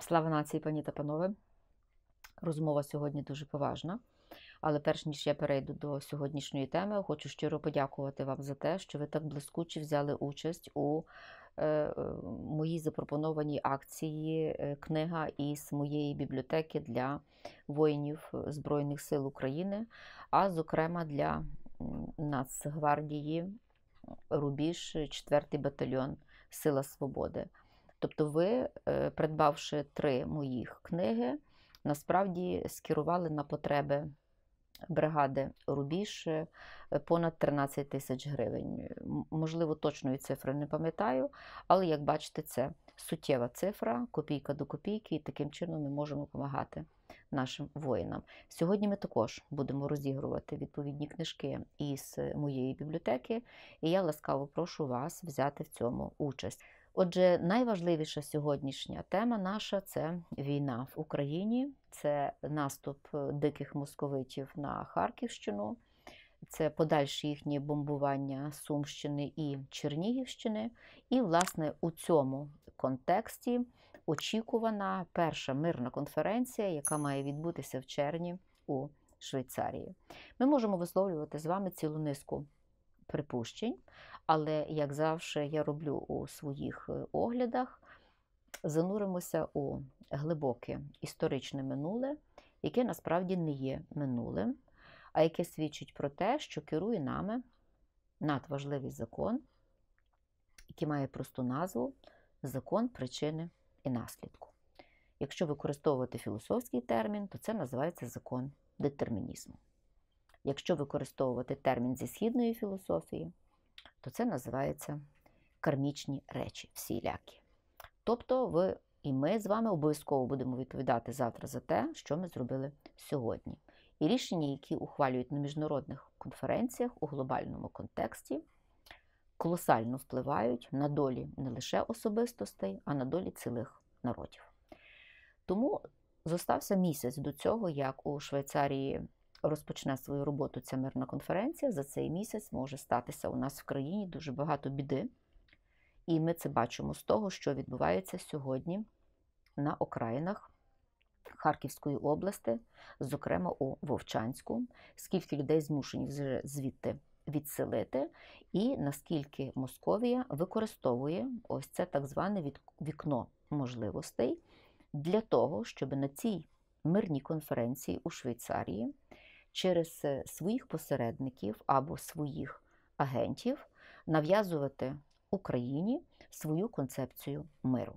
Слава нації, пані та панове. Розмова сьогодні дуже поважна. Але перш ніж я перейду до сьогоднішньої теми, хочу щиро подякувати вам за те, що ви так блискуче взяли участь у е, е, моїй запропонованій акції е, книга із моєї бібліотеки для воїнів Збройних сил України, а зокрема для Нацгвардії Рубіж, 4-й батальйон Сила Свободи. Тобто, ви, е, придбавши три моїх книги, насправді скерували на потреби бригади Рубіж е, понад 13 тисяч гривень. Можливо, точної цифри не пам'ятаю, але як бачите, це суттєва цифра, копійка до копійки, і таким чином ми можемо допомагати. Нашим воїнам. Сьогодні ми також будемо розігрувати відповідні книжки із моєї бібліотеки, і я ласкаво прошу вас взяти в цьому участь. Отже, найважливіша сьогоднішня тема наша це війна в Україні, це наступ е, диких московитів на Харківщину, це подальші їхні бомбування Сумщини і Чернігівщини. І, власне, у цьому контексті очікувана перша мирна конференція, яка має відбутися в червні у Швейцарії. Ми можемо висловлювати з вами цілу низку припущень, але, як завжди, я роблю у своїх е, оглядах, зануримося у глибоке історичне минуле, яке насправді не є минулим, а яке свідчить про те, що керує нами надважливий закон, який має просту назву закон причини і наслідку. Якщо використовувати філософський термін, то це називається закон детермінізму. Якщо використовувати термін зі східної філософії, то це називається кармічні речі всілякі. Тобто, ви і ми з вами обов'язково будемо відповідати завтра за те, що ми зробили сьогодні. І рішення, які ухвалюють на міжнародних конференціях у глобальному контексті, колосально впливають на долі не лише особистостей, а на долі цілих народів. Тому зостався місяць до цього, як у Швейцарії розпочне свою роботу ця мирна конференція, за цей місяць може статися у нас в країні дуже багато біди. І ми це бачимо з того, що відбувається сьогодні на окраїнах Харківської області, зокрема у Вовчанську, скільки людей змушені вже звідти відселити, і наскільки Московія використовує ось це так зване вікно можливостей для того, щоб на цій мирній конференції у Швейцарії через е, своїх посередників або своїх агентів нав'язувати Україні свою концепцію миру.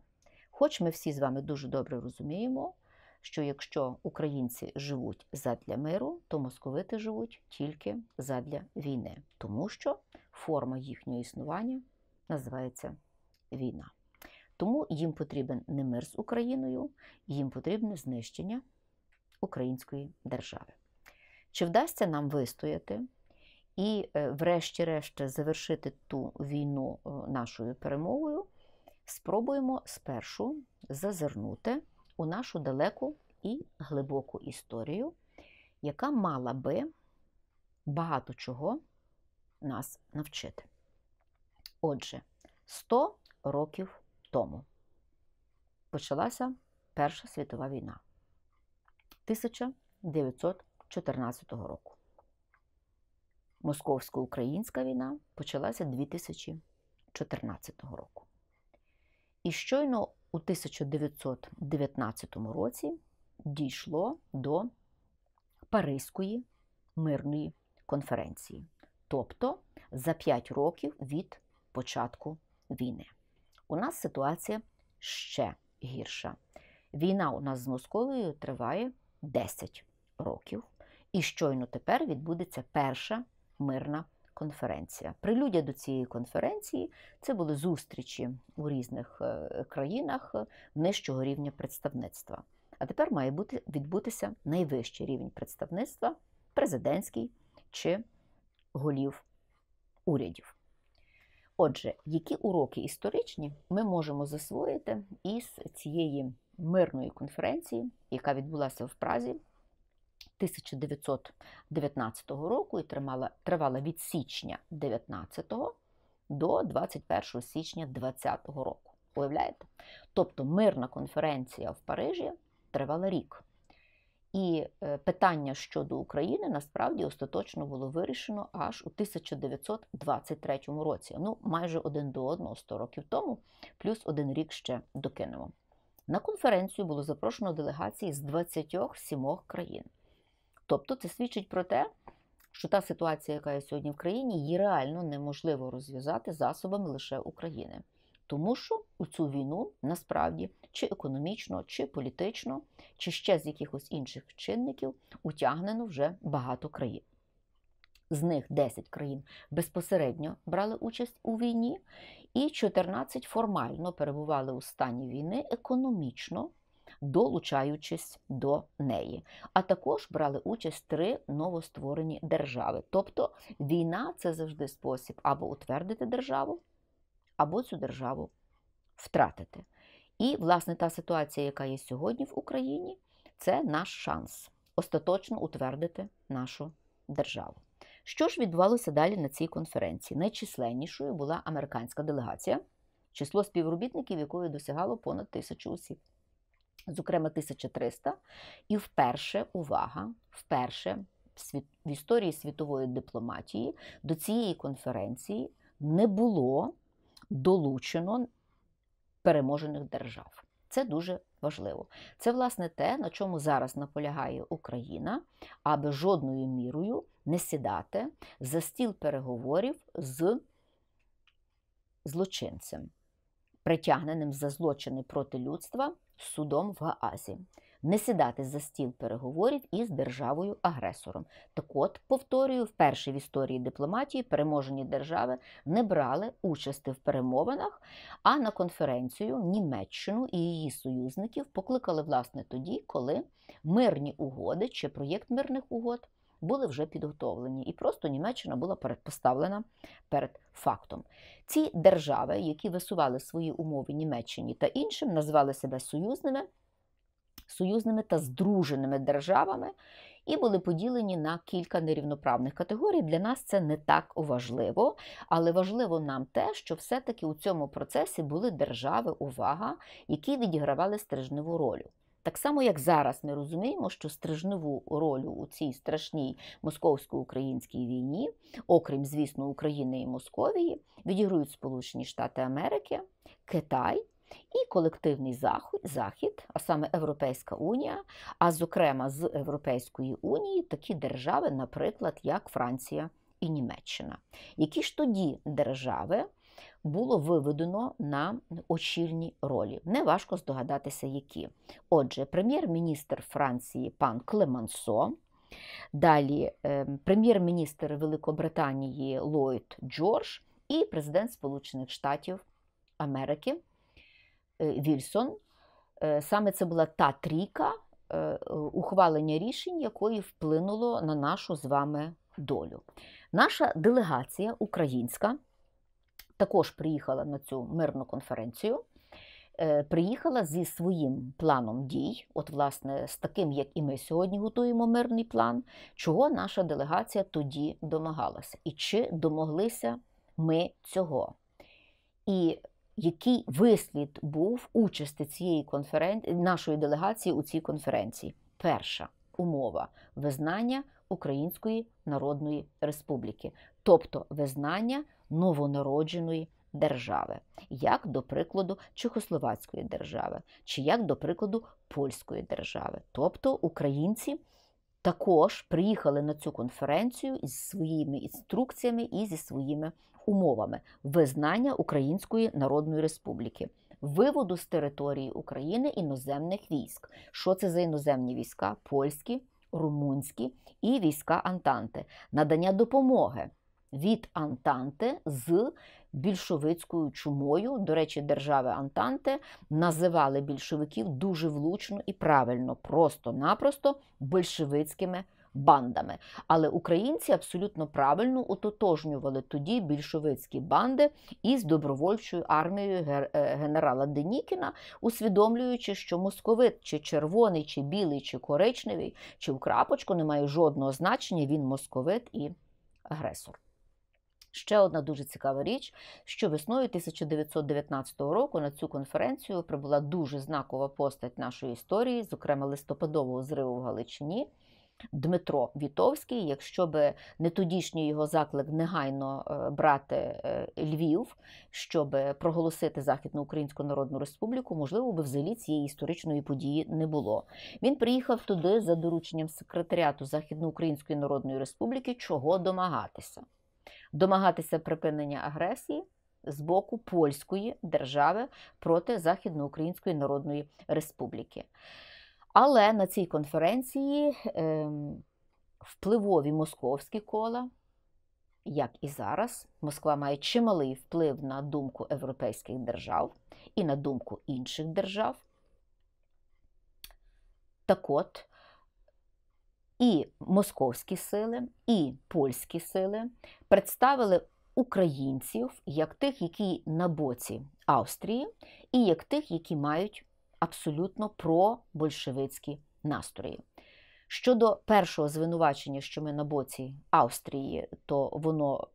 Хоч ми всі з вами дуже добре розуміємо, що якщо українці живуть задля миру, то московити живуть тільки задля війни, тому що форма їхнього існування називається війна. Тому їм потрібен не мир з Україною, їм потрібне знищення української держави. Чи вдасться нам вистояти і, е, врешті-решт, завершити ту війну е, нашою перемогою? Спробуємо спершу зазирнути у нашу далеку і глибоку історію, яка мала би багато чого нас навчити. Отже, 100 років тому почалася Перша світова війна 1900. 2014 року. Московсько-українська війна почалася 2014 року. І щойно у 1919 році дійшло до Паризької мирної конференції, тобто за 5 років від початку війни. У нас ситуація ще гірша. Війна у нас з Московою триває 10 років. І щойно тепер відбудеться перша мирна конференція. Прилюдя до цієї конференції це були зустрічі у різних е, країнах е, нижчого рівня представництва. А тепер має бути відбутися найвищий рівень представництва президентський чи голів урядів. Отже, які уроки історичні ми можемо засвоїти із цієї мирної конференції, яка відбулася в Празі 1919 року і тримала, тривала від січня 19 до 21 січня 2020 року. Уявляєте? Тобто мирна конференція в Парижі тривала рік. І е, питання щодо України насправді остаточно було вирішено аж у 1923 році. Ну, майже один до одного 100 років тому, плюс один рік ще докинемо. На конференцію було запрошено делегації з 27 країн. Тобто це свідчить про те, що та ситуація, яка є сьогодні в країні, її реально неможливо розв'язати засобами лише України. Тому що у цю війну насправді чи економічно, чи політично, чи ще з якихось інших чинників утягнено вже багато країн. З них 10 країн безпосередньо брали участь у війні, і 14 формально перебували у стані війни економічно, долучаючись до неї. А також брали участь три новостворені держави. Тобто війна це завжди спосіб або утвердити державу, або цю державу втратити. І, власне, та ситуація, яка є сьогодні в Україні, це наш шанс остаточно утвердити нашу державу. Що ж відбувалося далі на цій конференції? Найчисленнішою була американська делегація, число співробітників, якої досягало понад тисячу осіб зокрема 1300. І вперше увага, вперше в історії світової дипломатії до цієї конференції не було долучено переможених держав. Це дуже важливо. Це, власне, те, на чому зараз наполягає Україна, аби жодною мірою не сідати за стіл переговорів з злочинцем, притягненим за злочини проти людства судом в Гаазі, не сідати за стіл переговорів із державою-агресором. Так от, повторюю, вперше в історії дипломатії переможені держави не брали участі в перемовинах, а на конференцію Німеччину і її союзників покликали власне тоді, коли мирні угоди чи проєкт мирних угод були вже підготовлені, і просто Німеччина була передпоставлена перед фактом. Ці держави, які висували свої умови Німеччині та іншим, назвали себе союзними, союзними та здруженими державами. І були поділені на кілька нерівноправних категорій. Для нас це не так важливо, але важливо нам те, що все-таки у цьому процесі були держави, увага, які відігравали стрижневу роль. Так само, як зараз ми розуміємо, що стрижневу роль у цій страшній московсько-українській війні, окрім, звісно, України і Московії, відіграють Сполучені Штати Америки, Китай. І колективний захід, захід, а саме Європейська Унія, а зокрема з Європейської Унії такі держави, наприклад, як Франція і Німеччина. Які ж тоді держави було виведено на очільні ролі. Неважко здогадатися, які. Отже, прем'єр-міністр Франції пан Клемансо. Далі е, прем'єр-міністр Великобританії Ллойд Джордж і президент Сполучених Штатів Америки е, Вільсон. Е, саме це була та трійка ухвалення рішень, якої вплинуло на нашу з вами долю. Наша делегація українська також приїхала на цю мирну конференцію. Е, приїхала зі своїм планом дій, от, власне, з таким, як і ми сьогодні готуємо мирний план, чого наша делегація тоді домагалася, і чи домоглися ми цього? І який вислід був участі цієї конференції нашої делегації у цій конференції? Перша умова визнання Української Народної Республіки тобто визнання новонародженої держави, як до прикладу Чехословацької держави, чи як до прикладу польської держави, тобто українці. Також приїхали на цю конференцію із своїми інструкціями і зі своїми умовами визнання Української Народної Республіки, виводу з території України іноземних військ. Що це за іноземні війська? Польські, румунські і війська Антанти, надання допомоги від Антанти з більшовицькою чумою. До речі, держави Антанти називали більшовиків дуже влучно і правильно, просто-напросто большевицькими. Бандами, але українці абсолютно правильно ототожнювали тоді більшовицькі банди із добровольчою армією е, генерала Денікіна, усвідомлюючи, що московит, чи червоний, чи білий, чи коричневий, чи в крапочку не має жодного значення. Він московит і агресор. Ще одна дуже цікава річ, що весною 1919 року на цю конференцію прибула дуже знакова постать нашої історії, зокрема листопадового зриву в Галичині. Дмитро Вітовський, якщо би не тодішній його заклик негайно е, брати е, Львів, щоб проголосити Західну Українську Народну Республіку, можливо, би взагалі цієї історичної події не було. Він приїхав туди за дорученням секретаріату Західноукраїнської Народної Республіки, чого домагатися домагатися припинення агресії з боку польської держави проти Західноукраїнської Народної Республіки. Але на цій конференції ем, впливові московські кола, як і зараз, Москва має чималий вплив на думку європейських держав і на думку інших держав. Так от і московські сили, і польські сили представили українців як тих, які на боці Австрії, і як тих, які мають абсолютно пробольшевицькі настрої. Щодо першого звинувачення, що ми на боці Австрії, то воно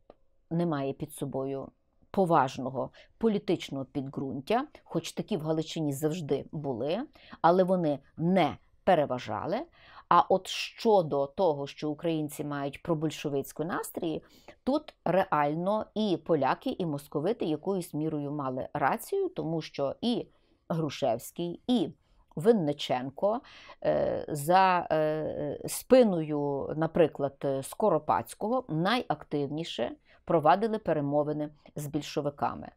не має під собою поважного політичного підґрунтя, хоч такі в Галичині завжди були, але вони не переважали. А от щодо того, що українці мають пробольшовицьку настрої, тут реально і поляки, і московити якоюсь мірою мали рацію, тому що і Грушевський, і Винниченко е, за е, спиною, наприклад, Скоропадського найактивніше провадили перемовини з більшовиками.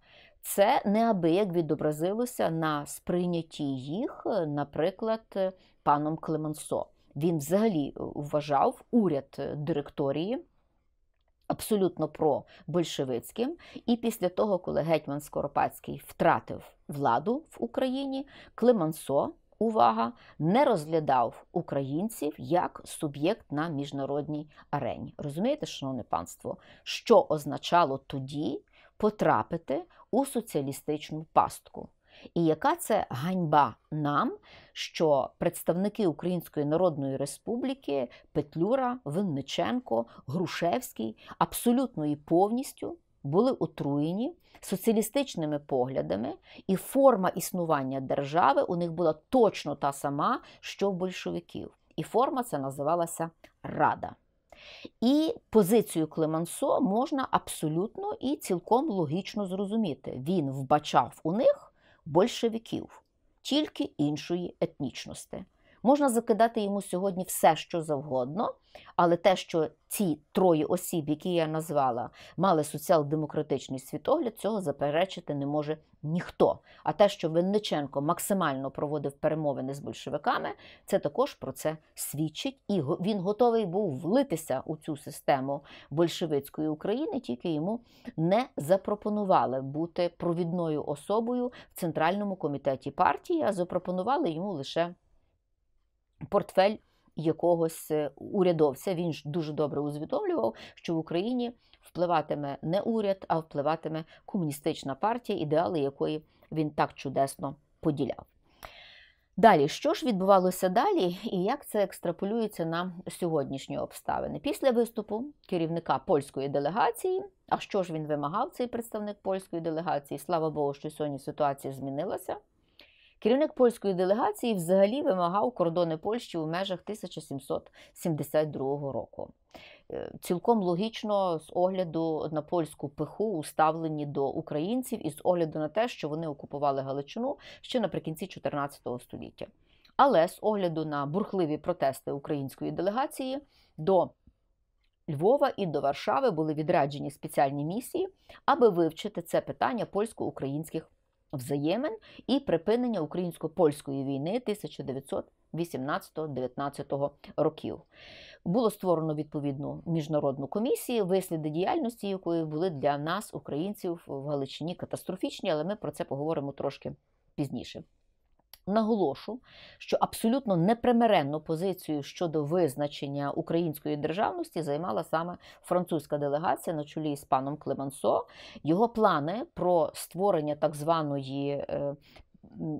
Це неабияк відобразилося на сприйнятті їх, наприклад, паном Клеменсо. Він взагалі е, вважав уряд е, директорії. Абсолютно про большевицьким, і після того, коли гетьман Скоропадський втратив владу в Україні, Климансо, увага, не розглядав українців як суб'єкт на міжнародній арені. Розумієте, шановне панство, що означало тоді потрапити у соціалістичну пастку? І яка це ганьба нам, що представники Української Народної Республіки Петлюра, Винниченко, Грушевський абсолютно і повністю були отруєні соціалістичними поглядами, і форма існування держави у них була точно та сама, що в большевиків. І форма це називалася Рада. І позицію Клемансо можна абсолютно і цілком логічно зрозуміти. Він вбачав у них большевиків, тільки іншої етнічності. Можна закидати йому сьогодні все, що завгодно, але те, що ці троє осіб, які я назвала, мали соціал-демократичний світогляд, цього заперечити не може ніхто. А те, що Винниченко максимально проводив перемовини з большевиками, це також про це свідчить. І він готовий був влитися у цю систему большевицької України, тільки йому не запропонували бути провідною особою в центральному комітеті партії, а запропонували йому лише портфель якогось е, урядовця. Він ж дуже добре усвідомлював, що в Україні впливатиме не уряд, а впливатиме комуністична партія, ідеали якої він так чудесно поділяв. Далі, що ж відбувалося далі, і як це екстраполюється на сьогоднішні обставини? Після виступу керівника польської делегації, а що ж він вимагав, цей представник польської делегації? Слава Богу, що сьогодні ситуація змінилася. Керівник польської делегації взагалі вимагав кордони Польщі у межах 1772 року. Е, цілком логічно з огляду на польську пиху у ставленні до українців і з огляду на те, що вони окупували Галичину ще наприкінці 14 століття. Але з огляду на бурхливі протести української делегації до Львова і до Варшави були відряджені спеціальні місії, аби вивчити це питання польсько-українських взаємин і припинення українсько-польської війни 1918 19 років. Було створено відповідну міжнародну комісію, висліди діяльності, якої були для нас, українців в Галичині катастрофічні, але ми про це поговоримо трошки пізніше. Наголошу, що абсолютно непримиренну позицію щодо визначення української державності займала саме французька делегація на чолі з паном Клемансо. Його плани про створення так званої е,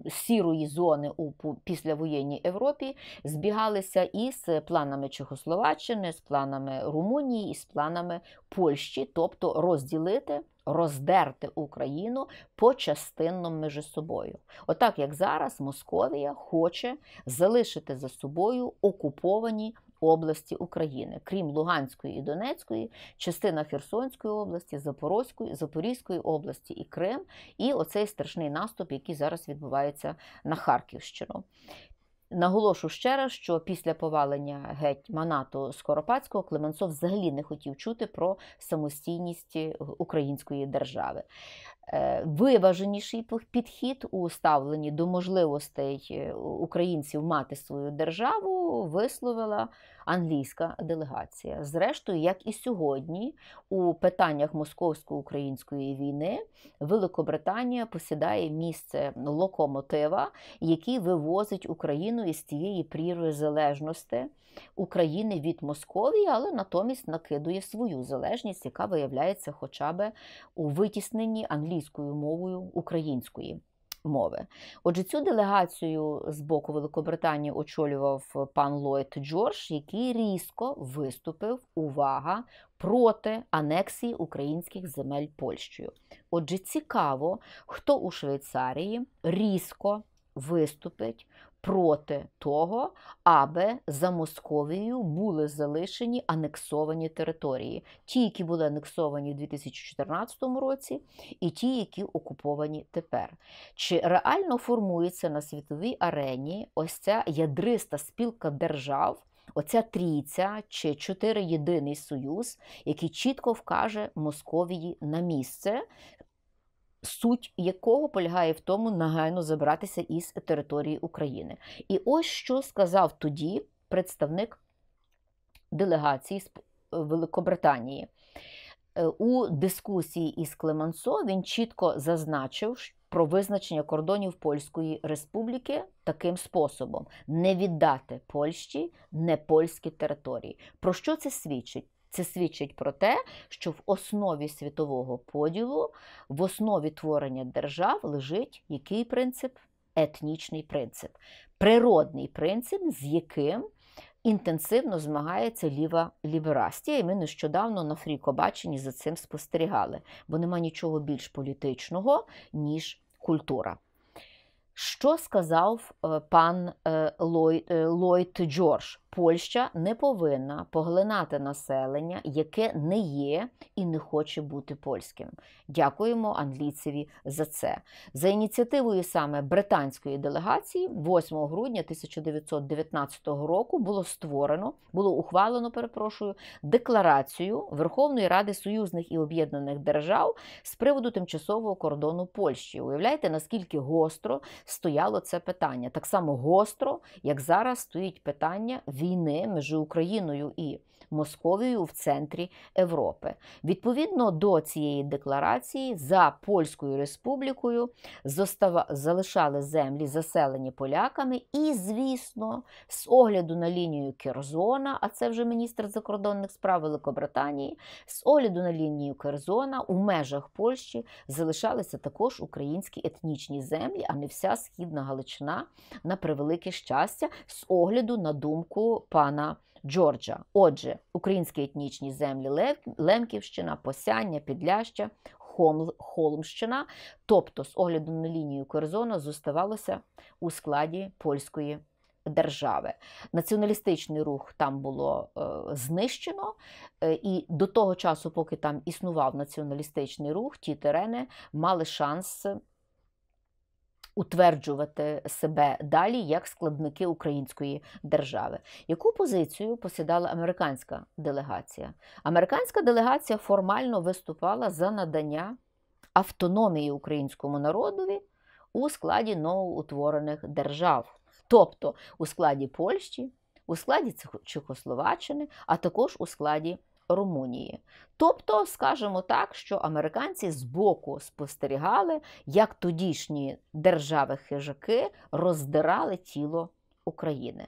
сірої зони у післявоєнній Європі збігалися із планами Чехословаччини, з планами Румунії і з планами Польщі, тобто розділити. Роздерти Україну по почастинно між собою, отак От як зараз Московія хоче залишити за собою окуповані області України, крім Луганської і Донецької, частина Херсонської області, Запорозької, Запорізької області і Крим, і оцей страшний наступ, який зараз відбувається на Харківщину. Наголошу ще раз, що після повалення гетьманату Скоропадського Клеменцов взагалі не хотів чути про самостійність української держави. Е, виваженіший підхід у ставленні до можливостей е, українців мати свою державу висловила англійська делегація. Зрештою, як і сьогодні, у питаннях московсько-української війни Великобританія посідає місце локомотива, який вивозить Україну із цієї прірви залежності. України від Московії, але натомість накидує свою залежність, яка виявляється хоча б у витісненні англійською мовою української мови. Отже, цю делегацію з боку Великобританії очолював пан Ллойд Джордж, який різко виступив увага проти анексії українських земель Польщею. Отже, цікаво, хто у Швейцарії різко виступить проти того, аби за Московією були залишені анексовані території, ті, які були анексовані у 2014 році, і ті, які окуповані тепер. Чи реально формується на світовій арені ось ця ядриста спілка держав? Оця трійця чи чотириєдиний союз, який чітко вкаже Московії на місце, суть якого полягає в тому негайно забратися із території України. І ось що сказав тоді представник делегації з Великобританії. Е, у дискусії із Клемансо він чітко зазначив про визначення кордонів Польської Республіки таким способом: не віддати Польщі не польські території. Про що це свідчить? Це свідчить про те, що в основі світового поділу, в основі творення держав лежить який принцип? Етнічний принцип, природний принцип, з яким інтенсивно змагається ліва ліберастія. І ми нещодавно на Фрікобаченні за цим спостерігали, бо нема нічого більш політичного, ніж культура. Що сказав е, пан е, е, Лойд Джордж? Польща не повинна поглинати населення, яке не є і не хоче бути польським. Дякуємо англійцеві за це. За ініціативою саме британської делегації, 8 грудня 1919 року було створено, було ухвалено, перепрошую, декларацію Верховної Ради Союзних і Об'єднаних Держав з приводу тимчасового кордону Польщі. Уявляєте, наскільки гостро стояло це питання? Так само гостро, як зараз стоїть питання війни між Україною і Московією в центрі Європи. Відповідно до цієї декларації за Польською республікою зостава... залишали землі, заселені поляками, і, звісно, з огляду на лінію Керзона, а це вже міністр закордонних справ Великобританії, з огляду на лінію Керзона у межах Польщі залишалися також українські етнічні землі, а не вся східна Галичина на превелике щастя, з огляду на думку пана Джорджа. Отже, українські етнічні землі Лемківщина, Посяння, Підляща, Холмщина, тобто з огляду на лінію кордону, зоставалося у складі польської. Держави націоналістичний рух там було е, знищено, е, і до того часу, поки там існував націоналістичний рух, ті терени мали шанс утверджувати себе далі як складники української держави. Яку позицію посідала американська делегація? Американська делегація формально виступала за надання автономії українському народові у складі новоутворених держав, тобто у складі Польщі, у складі Чехословаччини, а також у складі Румунії. Тобто, скажімо так, що американці збоку спостерігали, як тодішні держави-хижаки роздирали тіло України.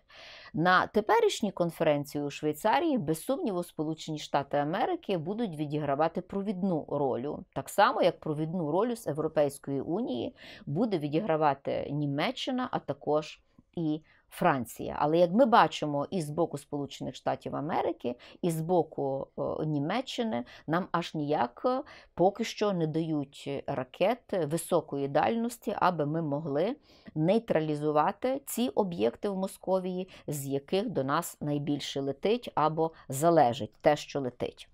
На теперішній конференції у Швейцарії, без сумніву, Сполучені Штати Америки будуть відігравати провідну роль, так само як провідну роль з Європейської Унії буде відігравати Німеччина, а також і Франція. Але як ми бачимо і з боку Сполучених Штатів Америки, і з боку е, Німеччини, нам аж ніяк е, поки що не дають ракет високої дальності, аби ми могли нейтралізувати ці об'єкти в Московії, з яких до нас найбільше летить або залежить те, що летить.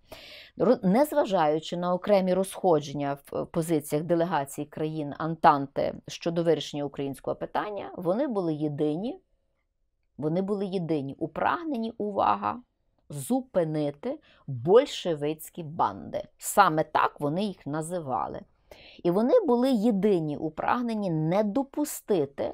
Незважаючи на окремі розходження в позиціях делегацій країн Антанти щодо вирішення українського питання, вони були єдині вони були єдині у прагненні, увага, зупинити большевицькі банди. Саме так вони їх називали. І вони були єдині у прагненні не допустити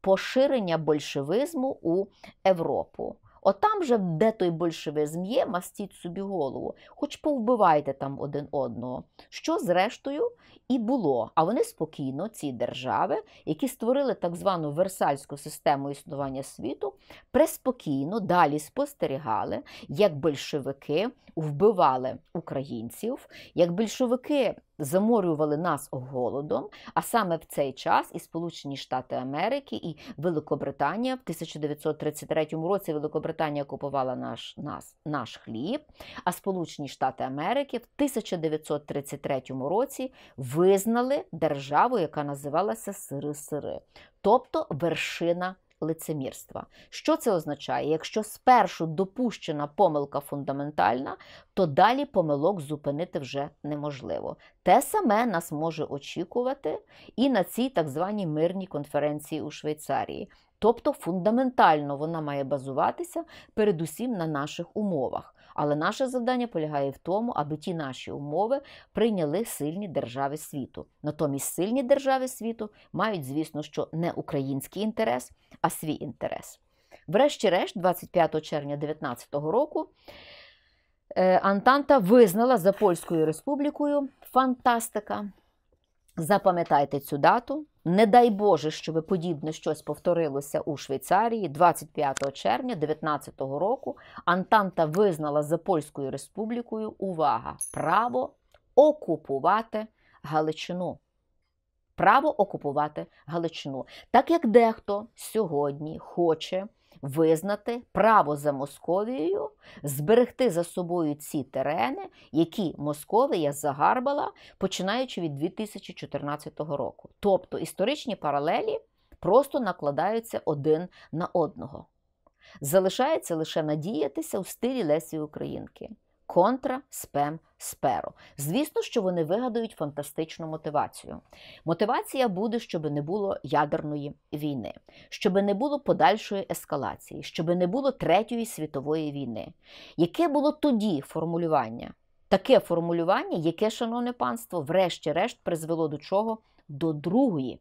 поширення большевизму у Європу. Отам же, де той большевизм є, мастіть собі голову, хоч повбивайте там один одного, що зрештою і було. А вони спокійно, ці держави, які створили так звану версальську систему існування світу, преспокійно далі спостерігали, як большевики вбивали українців, як большевики заморювали нас голодом, а саме в цей час і Сполучені Штати Америки і Великобританія в 1933 році Великобританія купувала наш нас, наш хліб, а Сполучені Штати Америки в 1933 році визнали державу, яка називалася Сири-Сири, тобто вершина лицемірства. Що це означає? Якщо спершу допущена помилка фундаментальна, то далі помилок зупинити вже неможливо. Те саме нас може очікувати і на цій так званій мирній конференції у Швейцарії. Тобто фундаментально вона має базуватися передусім на наших умовах. Але наше завдання полягає в тому, аби ті наші умови прийняли сильні держави світу. Натомість сильні держави світу мають, звісно, що не український інтерес, а свій інтерес. Врешті-решт, 25 червня 2019 року. Е, Антанта визнала за Польською республікою фантастика. Запам'ятайте цю дату. Не дай Боже, щоби подібне щось повторилося у Швейцарії 25 червня 2019 року. Антанта визнала за Польською республікою увага, право окупувати Галичину. Право окупувати Галичину. Так як дехто сьогодні хоче визнати право за Московією, зберегти за собою ці терени, які Московія загарбала, починаючи від 2014 року. Тобто історичні паралелі просто накладаються один на одного. Залишається лише надіятися у стилі Лесі Українки. Контра, спем, сперо. Звісно, що вони вигадують фантастичну мотивацію. Мотивація буде, щоб не було ядерної війни, щоб не було подальшої ескалації, щоб не було Третьої світової війни. Яке було тоді формулювання? Таке формулювання, яке, шановне панство, врешті-решт призвело до чого? До Другої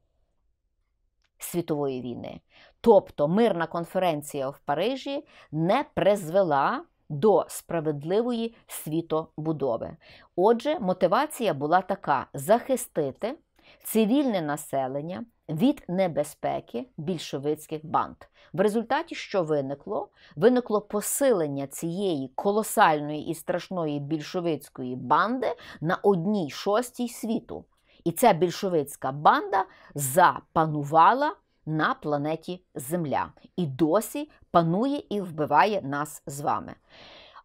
світової війни. Тобто мирна конференція в Парижі не призвела до справедливої світобудови. Отже, мотивація була така: захистити цивільне населення від небезпеки більшовицьких банд. В результаті, що виникло, виникло посилення цієї колосальної і страшної більшовицької банди на одній шостій світу. І ця більшовицька банда запанувала на планеті Земля і досі панує і вбиває нас з вами.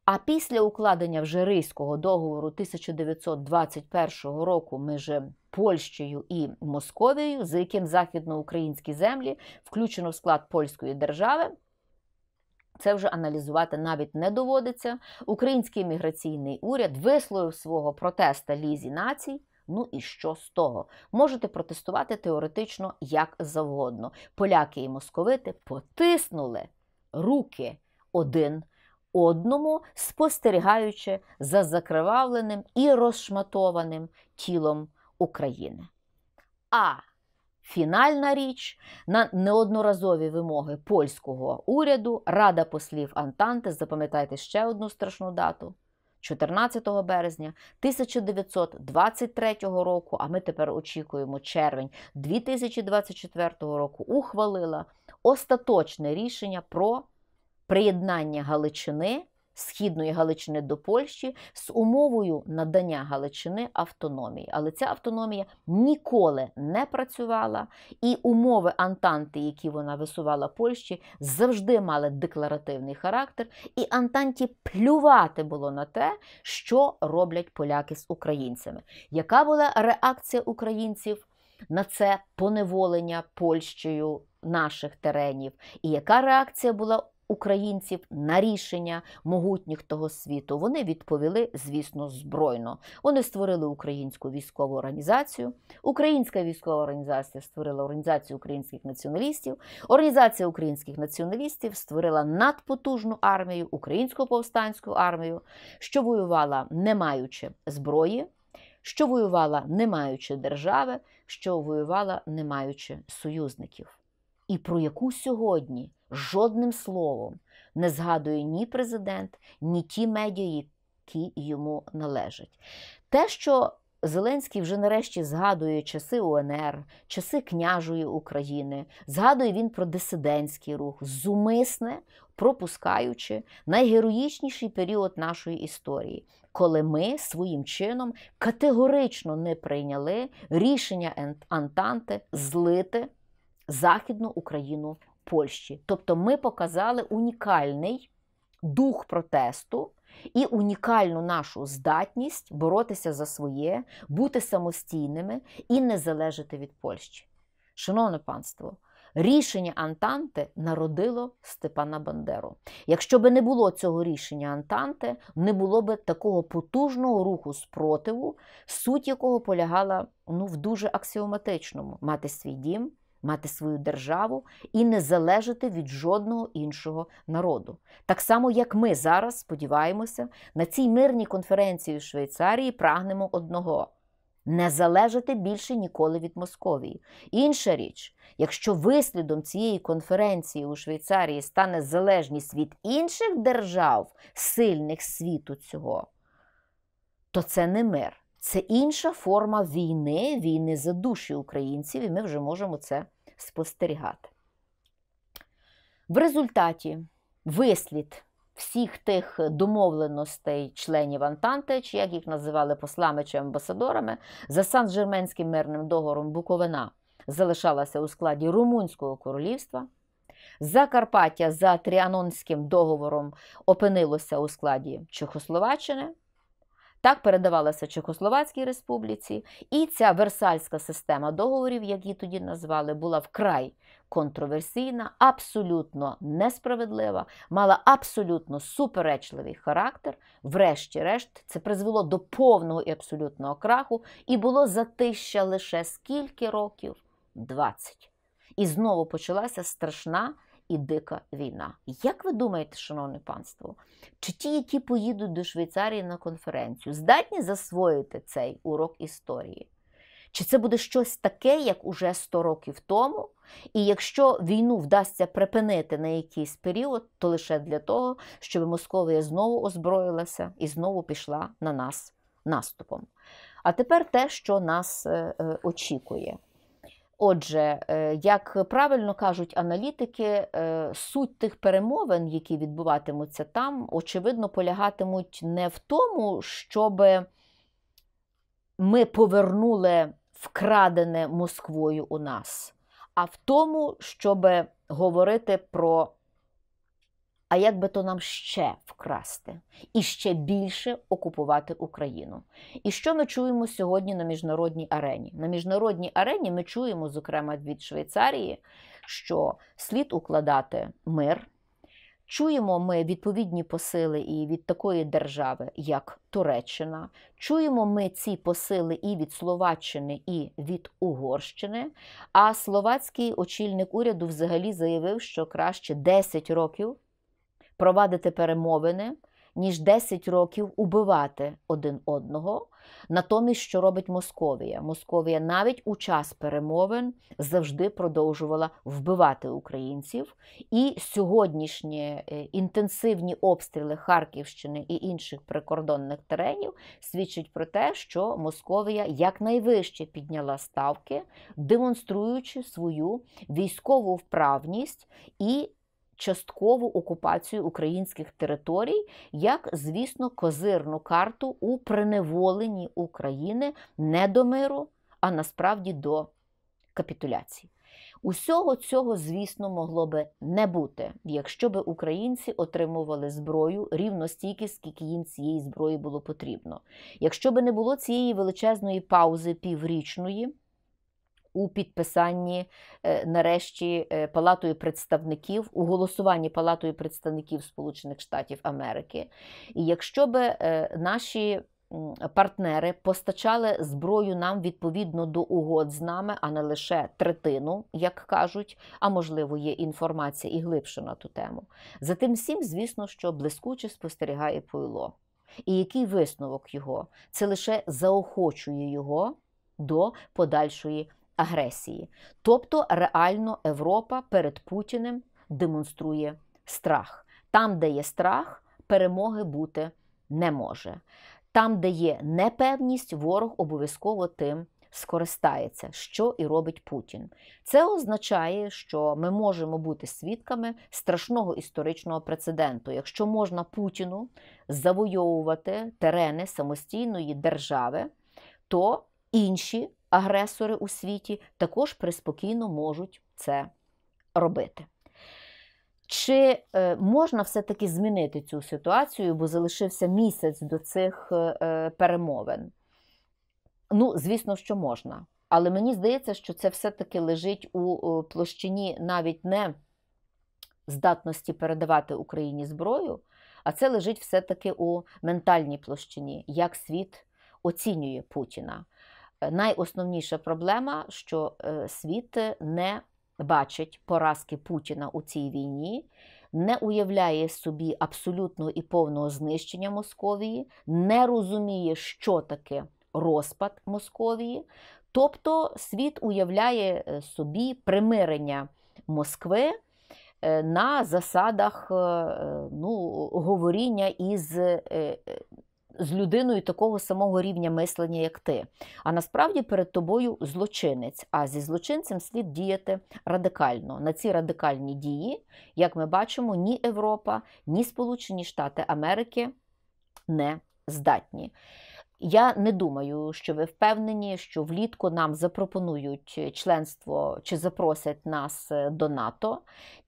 А після укладення вже Ризького договору 1921 року між Польщею і Московією, за яким західноукраїнські землі включено в склад польської держави. Це вже аналізувати навіть не доводиться. Український міграційний уряд висловив свого протеста лізі націй. Ну і що з того? Можете протестувати теоретично як завгодно. Поляки і московити потиснули руки один одному, спостерігаючи за закривавленим і розшматованим тілом України. А Фінальна річ на неодноразові вимоги польського уряду Рада послів Антанти, запам'ятайте ще одну страшну дату. 14 березня 1923 року, а ми тепер очікуємо червень 2024 року, ухвалила остаточне рішення про приєднання Галичини. Східної Галичини до Польщі з умовою надання Галичини автономії. Але ця автономія ніколи не працювала, і умови Антанти, які вона висувала Польщі, завжди мали декларативний характер, і Антанті плювати було на те, що роблять поляки з українцями. Яка була реакція українців на це поневолення Польщею наших теренів? І яка реакція була українців на рішення могутніх того світу. Вони відповіли, звісно, збройно. Вони створили українську військову організацію. Українська військова організація створила організацію українських націоналістів. Організація українських націоналістів створила надпотужну армію, українську повстанську армію, що воювала, не маючи зброї. Що воювала, не маючи держави, що воювала, не маючи союзників, і про яку сьогодні жодним словом не згадує ні президент, ні ті медіа, які йому належать. Те, що Зеленський вже нарешті згадує часи УНР, часи княжої України, згадує він про дисидентський рух, зумисне пропускаючи найгероїчніший період нашої історії, коли ми своїм чином категорично не прийняли рішення Антанти злити Західну Україну Польщі. Тобто ми показали унікальний дух протесту і унікальну нашу здатність боротися за своє, бути самостійними і не залежати від Польщі. Шановне панство, рішення Антанти народило Степана Бандеру. Якщо б не було цього рішення Антанти, не було б такого потужного руху спротиву, суть якого полягала ну, в дуже аксіоматичному мати свій дім мати свою державу і не залежати від жодного іншого народу. Так само, як ми зараз сподіваємося, на цій мирній конференції у Швейцарії прагнемо одного. Не залежати більше ніколи від Московії. Інша річ, якщо вислідом цієї конференції у Швейцарії стане залежність від інших держав, сильних світу цього, то це не мир, це інша форма війни, війни за душі українців, і ми вже можемо це спостерігати. В результаті вислід всіх тих домовленостей членів Антанти, чи як їх називали послами чи амбасадорами, за Сан-Жерменським мирним договором Буковина залишалася у складі Румунського королівства. Закарпаття за Тріанонським договором опинилося у складі Чехословаччини. Так передавалася Чехословацькій республіці, і ця версальська система договорів, як її тоді назвали, була вкрай контроверсійна, абсолютно несправедлива, мала абсолютно суперечливий характер. Врешті-решт, це призвело до повного і абсолютного краху, і було затища лише скільки років? 20. І знову почалася страшна і дика війна. Як ви думаєте, шановне панство, чи ті, які поїдуть до Швейцарії на конференцію, здатні засвоїти цей урок історії? Чи це буде щось таке, як уже 100 років тому? І якщо війну вдасться припинити на якийсь період, то лише для того, щоб Московія знову озброїлася і знову пішла на нас наступом. А тепер те, що нас е, е, очікує. Отже, е, як правильно кажуть аналітики, е, суть тих перемовин, які відбуватимуться там, очевидно, полягатимуть не в тому, щоб ми повернули вкрадене Москвою у нас, а в тому, щоб говорити про а як би то нам ще вкрасти і ще більше окупувати Україну? І що ми чуємо сьогодні на міжнародній арені? На міжнародній арені ми чуємо, зокрема, від Швейцарії, що слід укладати мир. Чуємо ми відповідні посили і від такої держави, як Туреччина. Чуємо ми ці посили і від Словаччини, і від Угорщини. А словацький очільник уряду взагалі заявив, що краще 10 років провадити перемовини, ніж 10 років убивати один одного. Натомість, що робить Московія? Московія навіть у час перемовин завжди продовжувала вбивати українців. І сьогоднішні е, інтенсивні обстріли Харківщини і інших прикордонних теренів свідчать про те, що Московія якнайвище підняла ставки, демонструючи свою військову вправність і часткову окупацію українських територій, як, звісно, козирну карту у приневоленні України не до миру, а насправді до капітуляції. Усього цього, звісно, могло би не бути, якщо би українці отримували зброю рівно стільки, скільки їм цієї зброї було потрібно. Якщо би не було цієї величезної паузи піврічної у підписанні е, нарешті е, Палатою представників у голосуванні Палатою представників Сполучених Штатів Америки. І якщо би е, наші партнери постачали зброю нам відповідно до угод з нами, а не лише третину, як кажуть, а можливо, є інформація і глибше на ту тему. За тим всім, звісно, що блискуче спостерігає пойло. І який висновок його? Це лише заохочує його до подальшої агресії. Тобто, реально Європа перед Путіним демонструє страх. Там, де є страх, перемоги бути не може. Там, де є непевність, ворог обов'язково тим скористається, що і робить Путін. Це означає, що ми можемо бути свідками страшного історичного прецеденту, якщо можна Путіну завойовувати терени самостійної держави, то інші агресори у світі також приспокійно можуть це робити. Чи е, можна все-таки змінити цю ситуацію, бо залишився місяць до цих е, е, перемовин? Ну, звісно, що можна. Але мені здається, що це все-таки лежить у площині навіть не здатності передавати Україні зброю, а це лежить все-таки у ментальній площині, як світ оцінює Путіна. Е, найосновніша проблема, що е, світ не бачить поразки Путіна у цій війні, не уявляє собі абсолютного і повного знищення Московії, не розуміє, що таке розпад Московії. Тобто світ уявляє е, собі примирення Москви на засадах ну, говоріння із з людиною такого самого рівня мислення, як ти. А насправді перед тобою злочинець. А зі злочинцем слід діяти радикально. На ці радикальні дії, як ми бачимо, ні Європа, ні Сполучені Штати Америки не здатні. Я не думаю, що ви впевнені, що влітку нам запропонують членство чи запросять нас е, до НАТО.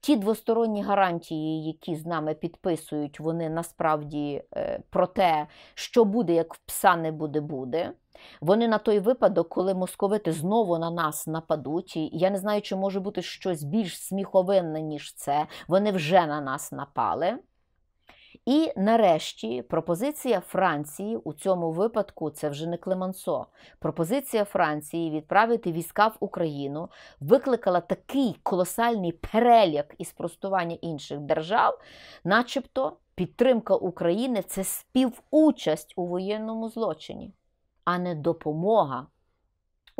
Ті двосторонні гарантії, які з нами підписують, вони насправді е, про те, що буде, як в пса не буде, буде. Вони на той випадок, коли московити знову на нас нападуть, і я не знаю, чи може бути щось більш сміховинне, ніж це. Вони вже на нас напали. І нарешті пропозиція Франції у цьому випадку це вже не Клемансо. Пропозиція Франції відправити війська в Україну викликала такий колосальний переляк і спростування інших держав, начебто підтримка України це співучасть у воєнному злочині, а не допомога.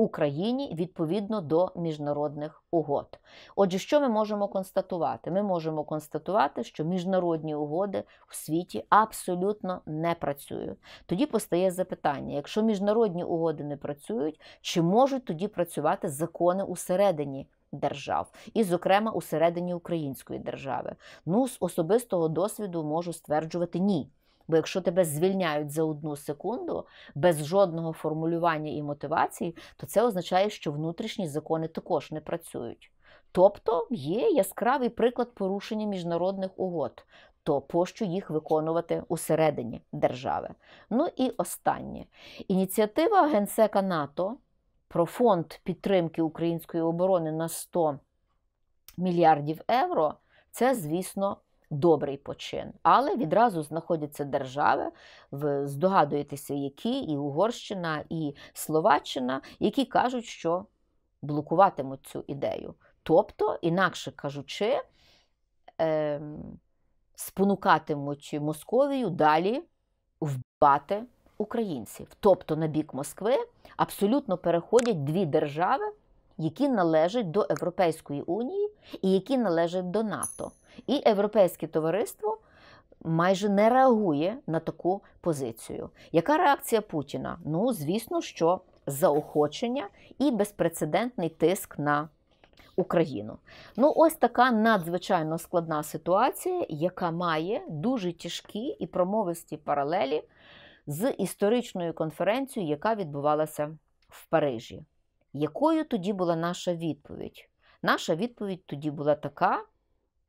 Україні відповідно до міжнародних угод. Отже, що ми можемо констатувати? Ми можемо констатувати, що міжнародні угоди в світі абсолютно не працюють. Тоді постає запитання: якщо міжнародні угоди не працюють, чи можуть тоді працювати закони усередині? Держав, і, зокрема, усередині української держави, ну з особистого досвіду можу стверджувати ні. Бо якщо тебе звільняють за одну секунду без жодного формулювання і мотивації, то це означає, що внутрішні закони також не працюють. Тобто є яскравий приклад порушення міжнародних угод, то пощо їх виконувати усередині держави. Ну і останнє ініціатива генсека НАТО про фонд підтримки української оборони на 100 мільярдів євро. Це, звісно, добрий почин. Але відразу знаходяться держави, ви здогадуєтеся, які і Угорщина, і Словаччина, які кажуть, що блокуватимуть цю ідею. Тобто, інакше кажучи, ем, спонукатимуть Московію далі вбивати українців. Тобто, на бік Москви абсолютно переходять дві держави, які належать до Європейської унії і які належать до НАТО. І Європейське товариство майже не реагує на таку позицію. Яка реакція Путіна? Ну, звісно, що заохочення і безпрецедентний тиск на Україну. Ну, ось така надзвичайно складна ситуація, яка має дуже тяжкі і промовисті паралелі з історичною конференцією, яка відбувалася в Парижі якою тоді була наша відповідь? Наша відповідь тоді була така,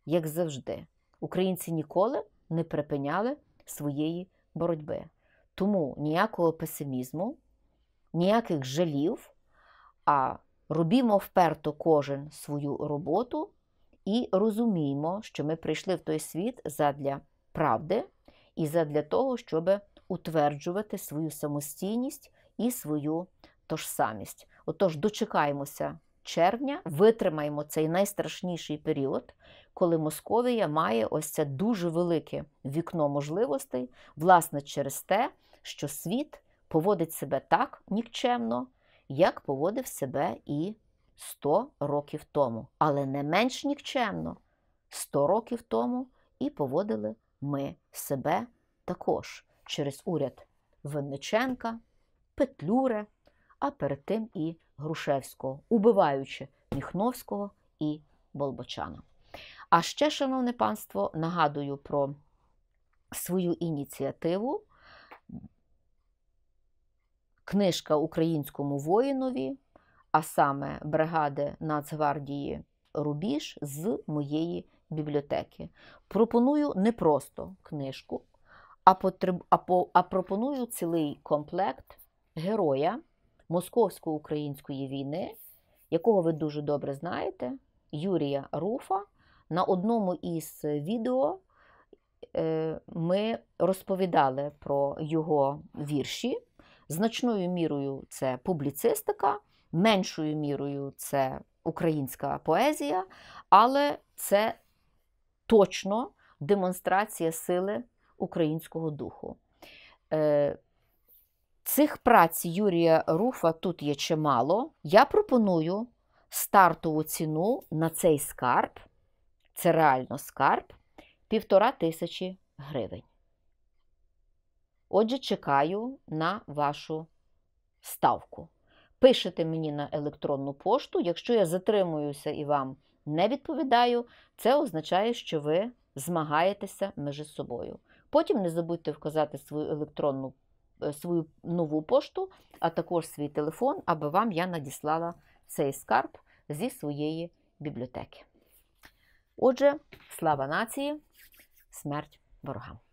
як завжди. Українці ніколи не припиняли своєї боротьби. Тому ніякого песимізму, ніяких жалів, а робімо вперто кожен свою роботу і розуміємо, що ми прийшли в той світ задля правди і задля того, щоб утверджувати свою самостійність і свою самість. Отож, дочекаємося червня, витримаємо цей найстрашніший період, коли Московія має ось це дуже велике вікно можливостей, власне, через те, що світ поводить себе так нікчемно, як поводив себе і 100 років тому, але не менш нікчемно. 100 років тому і поводили ми себе також через уряд Винниченка, Петлюре а перед тим і Грушевського, убиваючи Міхновського і Болбочана. А ще, шановне панство, нагадую про свою ініціативу. Книжка українському воїнові, а саме бригади Нацгвардії Рубіж з моєї бібліотеки. Пропоную не просто книжку, а, потреб... а, по... а пропоную цілий комплект героя московсько-української війни, якого ви дуже добре знаєте, Юрія Руфа. На одному із е, відео е, ми розповідали про його вірші. Значною мірою це публіцистика, меншою мірою це українська поезія, але це точно демонстрація сили українського духу. Е, Цих праць Юрія Руфа тут є чимало. Я пропоную стартову ціну на цей скарб, це реально скарб, півтора тисячі гривень. Отже, чекаю на вашу ставку. Пишете мені на електронну пошту. Якщо я затримуюся і вам не відповідаю, це означає, що ви змагаєтеся між собою. Потім не забудьте вказати свою електронну Э, свою нову пошту, а також свій телефон, аби вам я надіслала цей скарб зі своєї бібліотеки. Отже, слава нації, смерть ворогам!